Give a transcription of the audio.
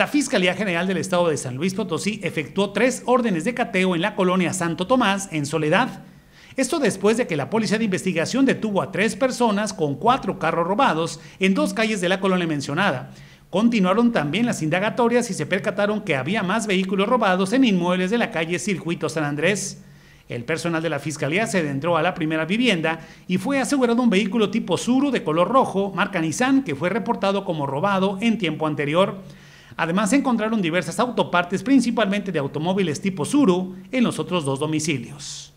La Fiscalía General del Estado de San Luis Potosí efectuó tres órdenes de cateo en la colonia Santo Tomás, en Soledad. Esto después de que la Policía de Investigación detuvo a tres personas con cuatro carros robados en dos calles de la colonia mencionada. Continuaron también las indagatorias y se percataron que había más vehículos robados en inmuebles de la calle Circuito San Andrés. El personal de la fiscalía se adentró a la primera vivienda y fue asegurado un vehículo tipo Zuru de color rojo, marca Nissan, que fue reportado como robado en tiempo anterior. Además, se encontraron diversas autopartes, principalmente de automóviles tipo Suru, en los otros dos domicilios.